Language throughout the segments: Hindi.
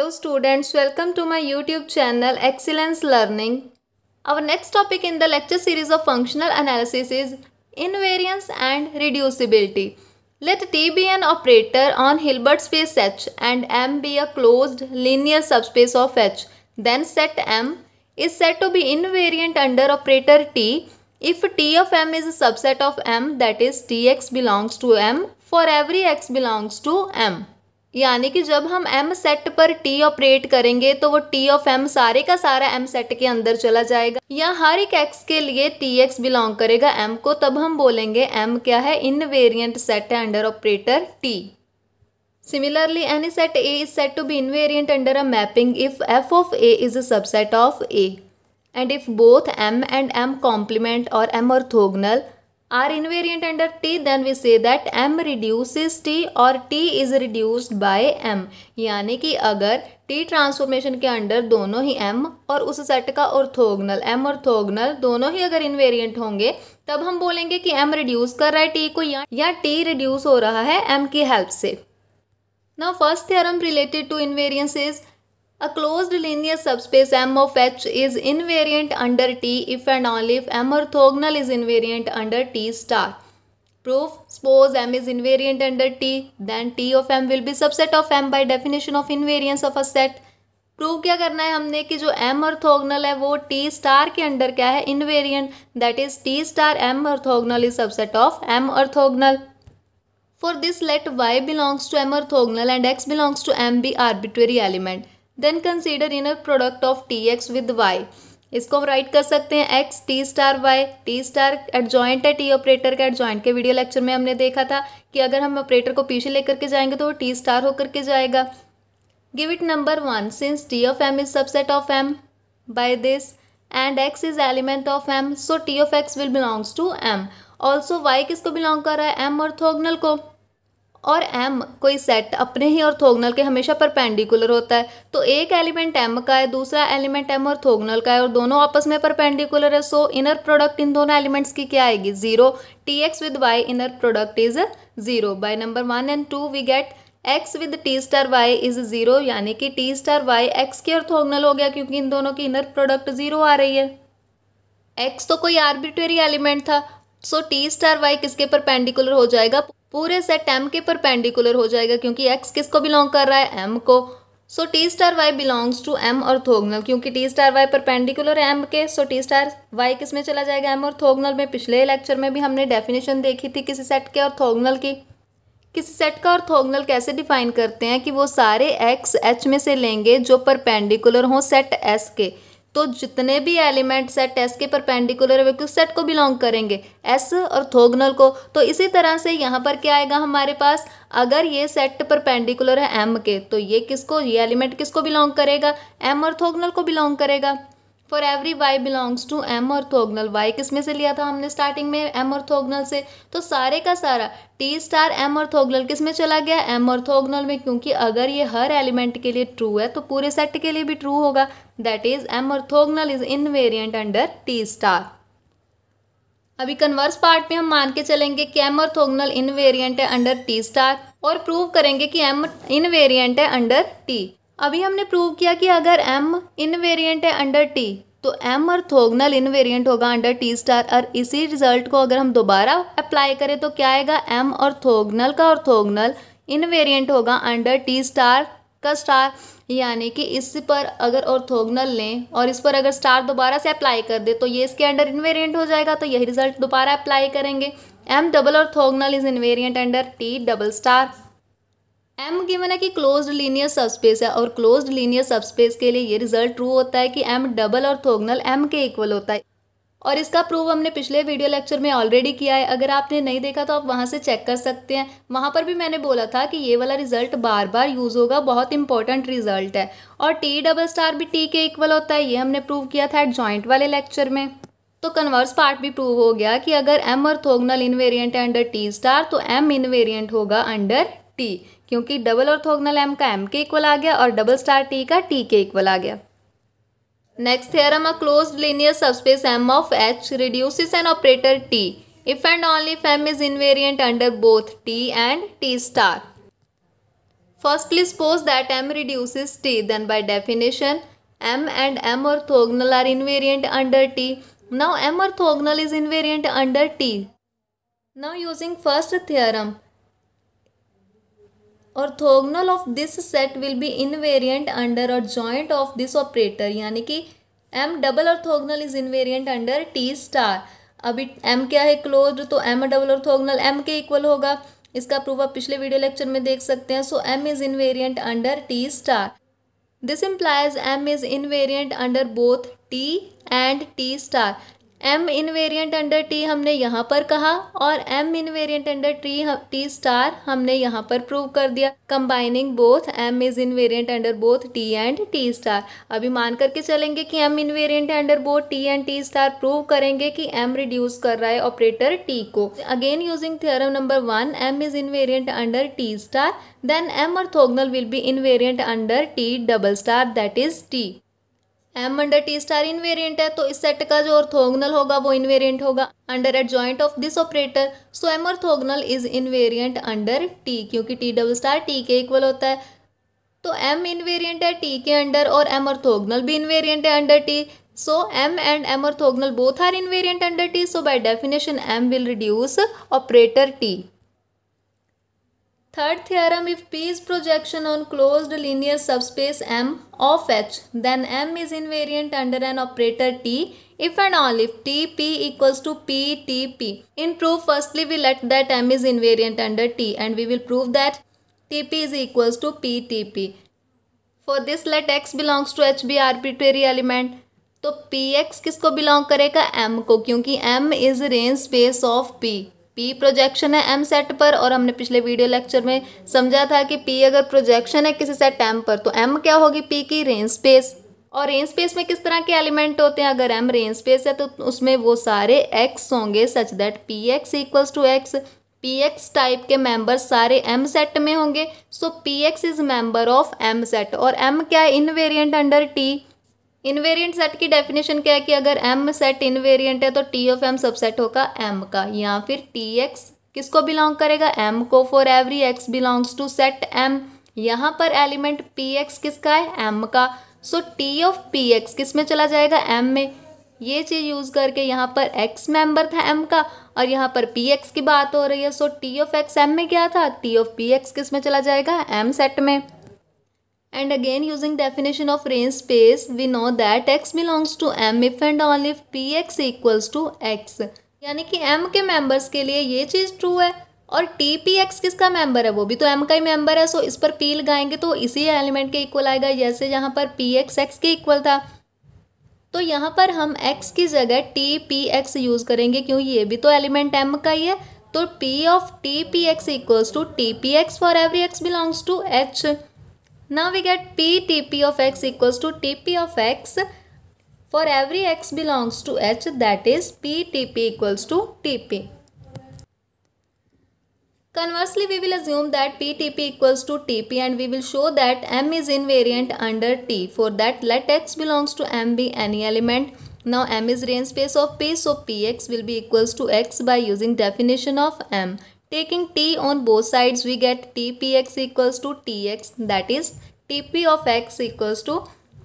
Hello students, welcome to my YouTube channel Excellence Learning. Our next topic in the lecture series of functional analysis is invariance and reducibility. Let T be an operator on Hilbert space H and M be a closed linear subspace of H. Then set M is said to be invariant under operator T if T of M is a subset of M that is Tx belongs to M for every x belongs to M. यानी कि जब हम एम सेट पर टी ऑपरेट करेंगे तो वो टी ऑफ एम सारे का सारा एम सेट के अंदर चला जाएगा या हर एक एक्स के लिए टी एक्स बिलोंग करेगा एम को तब हम बोलेंगे एम क्या है इन वेरियंट सेट है under operator T similarly any set A is set to be variant under a mapping if F of A is a subset of A and if both M and M complement or M orthogonal are invariant under T then we say that M reduces T or T is reduced by M यानी कि अगर T ट्रांसफॉर्मेशन के अंडर दोनों ही M और उस सेट का ऑर्थोगनल M ऑर्थोगनल दोनों ही अगर इनवेरियंट होंगे तब हम बोलेंगे कि M रिड्यूस कर रहा है T को या, या T रिड्यूस हो रहा है M की हेल्प से now first theorem related to invariance is A closed linear subspace M of H is invariant under T if and only if M orthogonal is invariant under T star. Proof. Suppose M is invariant under T, then T of M will be subset of M by definition of invariance of a set. Prove क्या करना है हमने कि जो M ऑर्थोगोनल है वो T स्टार के अंडर क्या है invariant that is T star M orthogonal is subset of M orthogonal for this let Y belongs to M orthogonal and X belongs to M be arbitrary element then consider inner product of T X with Y इसको हम राइट कर सकते हैं X T star Y T star adjoint है टी ऑपरेटर का एडजॉइंट के वीडियो लेक्चर में हमने देखा था कि अगर हम ऑपरेटर को पीछे लेकर के जाएंगे तो वो टी स्टार होकर के जाएगा give it number one since T of M is subset of M by this and X is element of M so T of X will belongs to M also Y किसको बिलोंग कर रहा है एम और को और एम कोई सेट अपने ही और थोगनल के हमेशा परपेंडिकुलर होता है तो एक एलिमेंट एम का है दूसरा एलिमेंट एम थोगनल का है और दोनों आपस में परपेंडिकुलर है सो इनर प्रोडक्ट इन दोनों एलिमेंट्स की क्या आएगी zero T X with Y inner product is zero by number one and two we get X with T star Y is zero यानी कि टी स्टार वाई एक्स के थोगनल हो गया क्योंकि इन दोनों की इनर प्रोडक्ट जीरो आ रही है एक्स तो कोई आर्बिट्रेरी एलिमेंट था सो टी स्टार वाई किसके पेंडिकुलर हो जाएगा पूरे सेट एम के परपेंडिकुलर हो जाएगा क्योंकि एक्स किसको बिलोंग कर रहा है एम को so T star Y belongs to M orthogonal क्योंकि टी स्टार वाई परपेंडिकुलर है एम के सो टी स्टार वाई किस में चला जाएगा एम और थोगनल में पिछले लेक्चर में भी हमने डेफिनेशन देखी थी किसी सेट के और थोगनल की किसी सेट का और थोगनल कैसे डिफाइन करते हैं कि वो सारे एक्स एच में से लेंगे जो परपेंडिकुलर हों सेट एस के तो जितने भी एलिमेंट्स है टेस्ट के परपेंडिकुलर वेक्टर सेट को बिलोंग करेंगे एस और थोगनल को तो इसी तरह से यहाँ पर क्या आएगा हमारे पास अगर ये सेट परपेंडिकुलर है एम के तो ये किसको ये एलिमेंट किसको बिलोंग करेगा एम और थोगनल को बिलोंग करेगा for every Y belongs to M orthogonal Y किस में से लिया था हमने स्टार्टिंग में एम ऑर्थोगनल से तो सारे का सारा टी स्टार एम ऑर्थोगनल किस में चला गया एम ऑर्थोगनल में क्योंकि अगर ये हर एलिमेंट के लिए ट्रू है तो पूरे सेट के लिए भी ट्रू होगा that is M orthogonal is invariant under T star अभी कन्वर्स पार्ट में हम मान के चलेंगे कि एम ऑर्थोगनल वेरियंट है अंडर टी स्टार और प्रूव करेंगे कि एम इन वेरियंट है अंडर टी अभी हमने प्रूव किया कि अगर एम वेरियंट है अंडर टी तो एम अर्थोगनल वेरियंट होगा अंडर टी स्टार और इसी रिजल्ट को अगर हम दोबारा अप्लाई करें तो क्या आएगा एम ऑर्थोगनल का इन वेरियंट होगा अंडर टी स्टार का स्टार यानी कि इस पर अगर ऑर्थोगनल लें और इस पर अगर स्टार दोबारा से अप्लाई कर दे तो ये इसके अंडर इन्वेरियंट हो जाएगा तो यही रिजल्ट दोबारा अप्लाई करेंगे M double orthogonal is invariant under T double star M given है कि क्लोज लीनियर सबस्पेस है और क्लोज लीनियर सबस्पेस के लिए ये रिजल्ट ट्रू होता है कि एम डबल और थोगनल एम के इक्वल होता है और इसका प्रूव हमने पिछले वीडियो लेक्चर में ऑलरेडी किया है अगर आपने नहीं देखा तो आप वहाँ से चेक कर सकते हैं वहाँ पर भी मैंने बोला था कि ये वाला रिजल्ट बार बार यूज़ होगा बहुत इंपॉर्टेंट रिजल्ट है और टी डबल स्टार भी टी के इक्वल होता है ये हमने प्रूव किया था एट जॉइंट वाले लेक्चर में तो कन्वर्स पार्ट भी प्रूव हो गया कि अगर एम और थोगनल इनवेरियंट है अंडर टी स्टार तो एम इनवेरियंट होगा अंडर टी क्योंकि डबल ऑर्थोगनल एम का एम के इक्वल आ गया और डबल स्टार टी का टी के इक्वल आ गया next theorem close linear subspace M of H reduces an operator T if and only if M is invariant under both T and T star firstly suppose that M reduces T then by definition M and M orthogonal are invariant under T now M orthogonal is invariant under T now using first theorem orthogonal of this set will be invariant under adjoint of this operator यानी कि M double orthogonal is invariant under T star अभी एम क्या है क्लोज तो एम डबल ऑर्थोगनल एम के इक्वल होगा इसका प्रूफ आप पिछले वीडियो लेक्चर में देख सकते हैं so M is invariant under T star this implies M is invariant under both T and T star M invariant under T हमने यहाँ पर कहा और M invariant under T T star हमने यहाँ पर प्रूव कर दिया combining both M is variant under both T and T star अभी मान करके चलेंगे कि M invariant under both T and T star prove करेंगे कि एम रिड्यूस कर रहा है ऑपरेटर टी को again using theorem number one M is invariant under T star then M orthogonal will be variant under T double star that is T M under T star invariant है तो इस सेट का जो ऑर्थोगनल होगा वो इनवेरियंट होगा under adjoint of this operator so M orthogonal is variant under T क्योंकि टी डबल स्टार टी के इक्वल होता है तो एम इन वेरियंट है टी के अंडर और एम ऑर्थोगनल भी वेरियंट है under T so M and M orthogonal both are invariant under T so by definition M will reduce operator T Third theorem, if P is projection on closed linear subspace M of H, then M is invariant under an operator T if and only if TP equals to PTP. In proof, firstly we let that M is invariant under T and we will prove that TP is equals to PTP. For this, let X belongs to H be arbitrary element. तो पी एक्स किसको बिलोंग करेगा एम को क्योंकि M is range space of P P projection है एम सेट पर और हमने पिछले वीडियो लेक्चर में समझा था कि पी अगर प्रोजेक्शन है किसी सेट एम पर तो एम क्या होगी पी की रेंज स्पेस और रेंज स्पेस में किस तरह के एलिमेंट होते हैं अगर एम रेंज स्पेस है तो उसमें वो सारे एक्स होंगे such that P x equals to X P X type के मेंबर सारे एम सेट में होंगे so P X is member of M set और एम क्या है invariant under T invariant set की डेफिनेशन क्या है कि अगर एम सेट इनवेरियंट है तो टी ऑफ एम सबसेट होगा एम का या फिर टी एक्स किसको बिलोंग करेगा एम को for every x belongs to set M यहाँ पर एलिमेंट पी एक्स किसका है एम का so T of P X किस में चला जाएगा एम में ये चीज़ यूज़ करके यहाँ पर एक्स मेंबर था एम का और यहाँ पर पी एक्स की बात हो रही है so T of X M में क्या था टी ऑफ पी एक्स किस में चला जाएगा एम सेट में And again using definition of range space, we know that x belongs to M if and only if P x equals to X यानी कि M के मेंबर्स के लिए ये चीज़ ट्रू है और टी पी एक्स किसका मेंबर है वो भी तो एम का ही मेंबर है सो इस पर पी लगाएंगे तो इसी एलिमेंट के इक्वल आएगा जैसे यहाँ पर पी एक्स एक्स के इक्वल था तो यहाँ पर हम x की जगह टी पी एक्स यूज़ करेंगे क्योंकि ये भी तो एलिमेंट m का ही है तो p of T P x equals to T P x for every x belongs to h Now we get P of x equals to TP of x for every x belongs to h that is P equals to TP. Conversely, we will assume that PTP equals to TP and we will show that M is invariant under T. For that, let X belongs to M be any element. Now M is range space of P, so Px will be equals to X by using definition of M. Taking t on both sides, we get tpx equals to tx that is tp of x equals to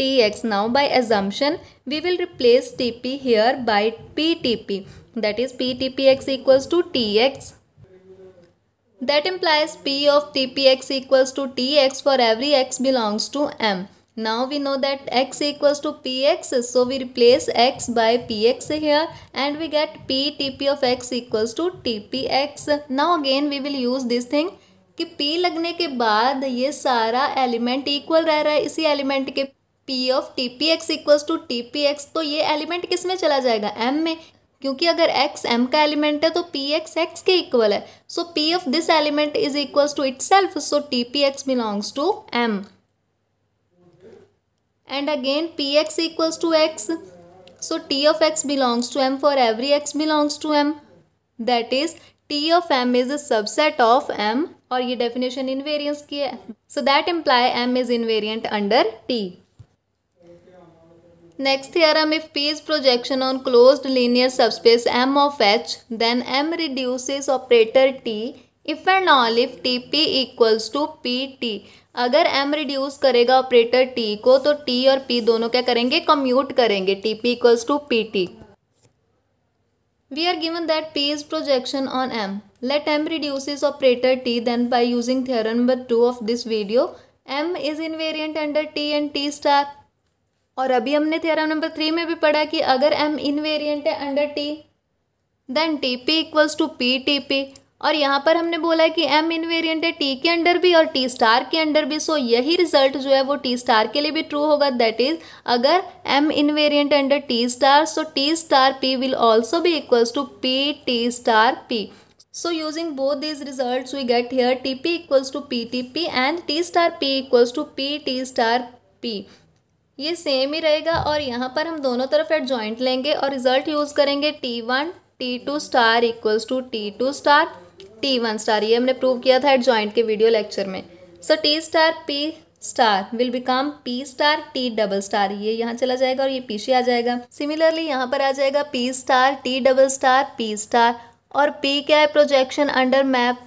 tx. Now by assumption, we will replace tp here by ptp that is ptpx equals to tx. That implies p of tpx equals to tx for every x belongs to m. Now we know that x equals to px so we replace x by px here and we get ptp of x equals to tpx. Now again we will use this thing कि p लगने के बाद ये सारा एलिमेंट इक्वल रह रहा है इसी एलिमेंट के p of T P x equals to T P x तो ये एलिमेंट किस में चला जाएगा m में क्योंकि अगर x m का एलिमेंट है तो पी एक्स एक्स के इक्वल है so p of this element is equals to itself so T P x belongs to M and again px equals to x. So t of x belongs to m for every x belongs to m. That is t of m is a subset of m or ये definition invariance की So that imply m is invariant under t. Next theorem if P is projection on closed linear subspace M of H then M reduces operator T if and all if TP equals to PT. अगर एम रिड्यूस करेगा ऑपरेटर टी को तो टी और पी दोनों क्या करेंगे कम्यूट करेंगे T P equals to P T we are given that P is projection on M let m reduces operator t then by using theorem number of this video M m invariant under t and t star और अभी हमने थियरम नंबर थ्री में भी पढ़ा कि अगर m वेरियंट है under t then T P equals to P T P और यहाँ पर हमने बोला कि एम इनवेरियंट है टी के अंडर भी और टी स्टार के अंडर भी सो यही रिजल्ट जो है वो टी स्टार के लिए भी ट्रू होगा दैट इज अगर M invariant under T star so T star P will also भी equals to P T star P so using both result we get here T P equals to P T P and T star P equals to P T star P ये सेम ही रहेगा और यहाँ पर हम दोनों तरफ एड जॉइंट लेंगे और रिजल्ट यूज़ करेंगे T two star equals to two star T one star ये हमने प्रूव किया था एट ज्वाइंट के वीडियो लेक्चर में so T star P star will become P star T double star ये यहाँ चला जाएगा और ये पीछे आ जाएगा सिमिलरली यहाँ पर आ जाएगा P star T double star P star और पी क्या है projection under map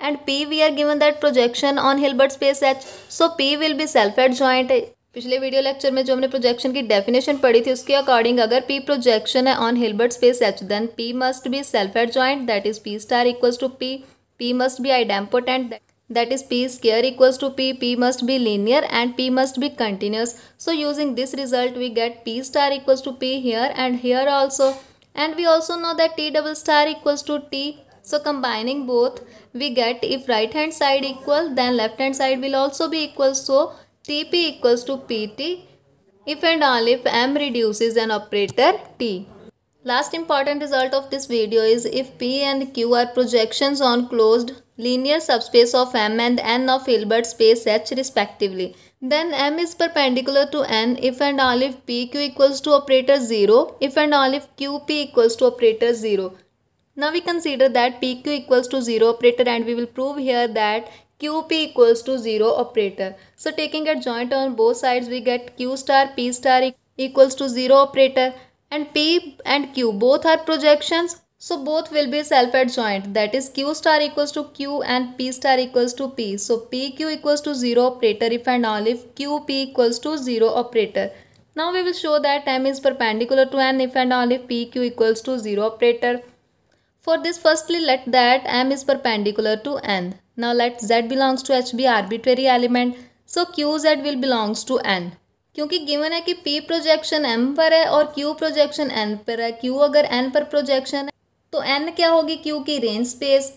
and P we are given that projection on Hilbert space H so P will be self self joint पिछले वीडियो लेक्चर में जो हमने प्रोजेक्शन की डेफिनेशन पढ़ी थी उसके अकॉर्डिंग अगर पी प्रोजेक्शन है on Hilbert space H then P must be self adjoint that is P star equals to P P must be I idempotent that is P square equals to P P must be linear and P must be continuous so using this result we get P star equals to P here and here also and we also know that T double star equals to T so combining both we get if right hand side equal then left hand side will also भी equal so Tp equals to Pt if and only if M reduces an operator T. Last important result of this video is if P and Q are projections on closed linear subspace of M and N of Hilbert space H respectively. Then M is perpendicular to N if and only if PQ equals to operator 0 if and only if QP equals to operator 0. Now we consider that PQ equals to 0 operator and we will prove here that QP equals to 0 operator. So taking a joint on both sides we get Q star P star equals to 0 operator and P and Q both are projections. So both will be self-adjoint that is Q star equals to Q and P star equals to P. So PQ equals to 0 operator if and only if QP equals to 0 operator. Now we will show that M is perpendicular to N if and only if PQ equals to 0 operator. For this firstly let that M is perpendicular to N. now let z belongs to h be arbitrary element so qz will belongs to n क्योंकि गिवन है कि p प्रोजेक्शन m पर है और q प्रोजेक्शन n पर है q अगर n पर प्रोजेक्शन है तो n क्या होगी q की रेंज स्पेस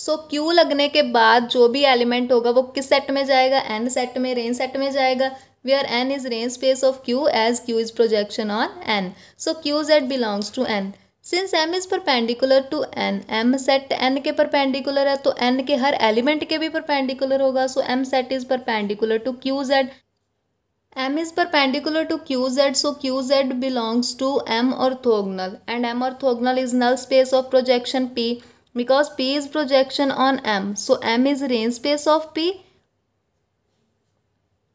सो q लगने के बाद जो भी एलिमेंट होगा वो किस सेट में जाएगा n सेट में रेंज सेट में जाएगा we are N is range space of q as q is projection on n so so qz belongs to n since M is perpendicular to N M set N के परपेंडिकुलर है तो एन के हर एलिमेंट के भी परपेंडिकुलर होगा so M set is perpendicular to Q Z M is perpendicular to Q Z so Q Z belongs to M orthogonal and M orthogonal is null space of projection P because P is projection on M so M is range space of P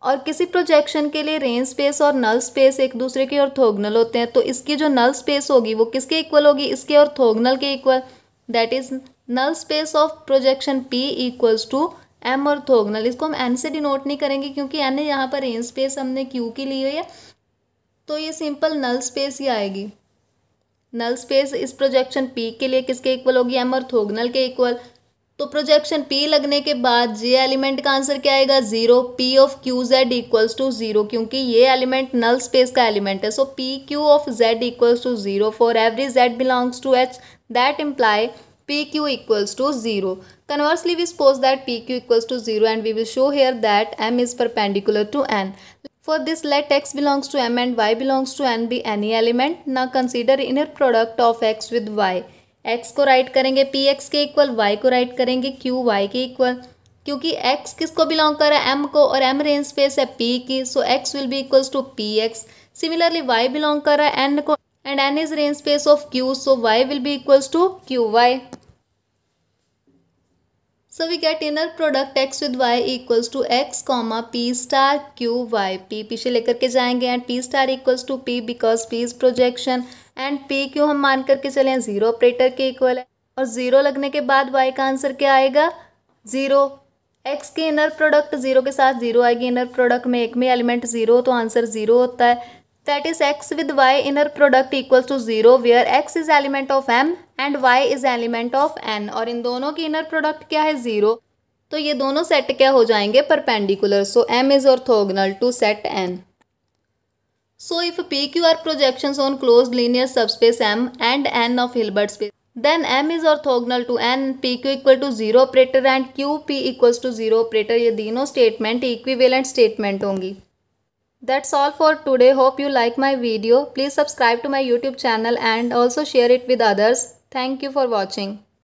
और किसी प्रोजेक्शन के लिए रेंज स्पेस और नल स्पेस एक दूसरे के ऑर्थोगनल होते हैं तो इसकी जो नल स्पेस होगी वो किसके इक्वल होगी इसके और थोगनल के equal that is null space of projection P equals to M orthogonal इसको हम एन से डिनोट नहीं करेंगे क्योंकि एन यहाँ पर रेंज स्पेस हमने क्यू की ली हुई है तो ये सिंपल नल स्पेस ही आएगी नल स्पेस इस प्रोजेक्शन पी के लिए किसके इक्वल होगी एम और थोगनल के इक्वल तो प्रोजेक्शन P लगने के बाद J एलिमेंट का आंसर क्या आएगा zero P of Q Z equals to zero क्योंकि ये एलिमेंट नल स्पेस का एलिमेंट है so P Q of Z equals to zero for every Z belongs to H that imply P Q equals to zero conversely we suppose that P Q equals to zero and we will show here that M is perpendicular to N for this let x belongs to M and Y belongs to N be any element ना consider inner product of x with y x को राइट करेंगे पी एक्स के इक्वल वाई को राइट करेंगे क्यू वाई के इक्वल क्योंकि x किसको बिलोंग कर रहा है एम को और एम रेंज स्पेस है पी की so x will be equals to P x similarly y belong कर रहा है एन को and N is range space of Q so y will be equals to Q y so we get inner product x with y equals to x comma P star Q y P पीछे लेकर के जाएंगे and P star equals to P because P is projection and P Q हम मान करके चले ज़ीरो ऑपरेटर के इक्वल है और ज़ीरो लगने के बाद वाई का आंसर क्या आएगा ज़ीरो एक्स के इनर प्रोडक्ट ज़ीरो के साथ ज़ीरो आएगी इनर प्रोडक्ट में एक में एलिमेंट ज़ीरो तो आंसर ज़ीरो होता है that is x with Y inner product equal to zero where x is element of M and y is element of N और इन दोनों की इनर प्रोडक्ट क्या है ज़ीरो तो ये दोनों सेट क्या हो जाएंगे perpendicular so M is orthogonal to set N So if PQ are projections on closed linear subspace M and N of Hilbert space, then M is orthogonal to N, PQ equal to 0 operator and QP equals to 0 operator. ये तीनों statement equivalent statement होंगी That's all for today. Hope you like my video. Please subscribe to my YouTube channel and also share it with others. Thank you for watching.